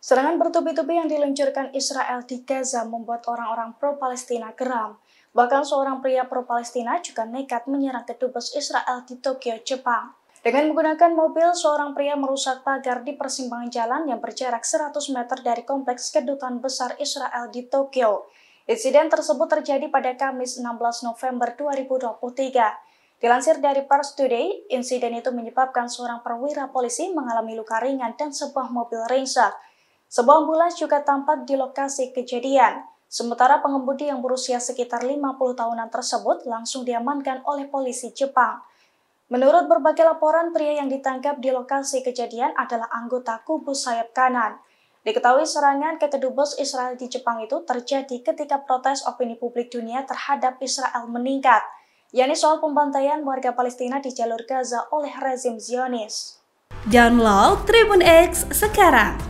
Serangan bertubi-tubi yang diluncurkan Israel di Gaza membuat orang-orang pro-Palestina geram. Bahkan seorang pria pro-Palestina juga nekat menyerang kedubes Israel di Tokyo, Jepang. Dengan menggunakan mobil, seorang pria merusak pagar di persimpangan jalan yang berjarak 100 meter dari kompleks kedutaan besar Israel di Tokyo. Insiden tersebut terjadi pada Kamis 16 November 2023. Dilansir dari Pars Today, insiden itu menyebabkan seorang perwira polisi mengalami luka ringan dan sebuah mobil ringsek. Sebuah ambulans juga tampak di lokasi kejadian. Sementara pengemudi yang berusia sekitar 50 tahunan tersebut langsung diamankan oleh polisi Jepang. Menurut berbagai laporan, pria yang ditangkap di lokasi kejadian adalah anggota kubu sayap kanan. Diketahui serangan ke kedubes Israel di Jepang itu terjadi ketika protes opini publik dunia terhadap Israel meningkat, yakni soal pembantaian warga Palestina di jalur Gaza oleh rezim Zionis. Download Tribun X sekarang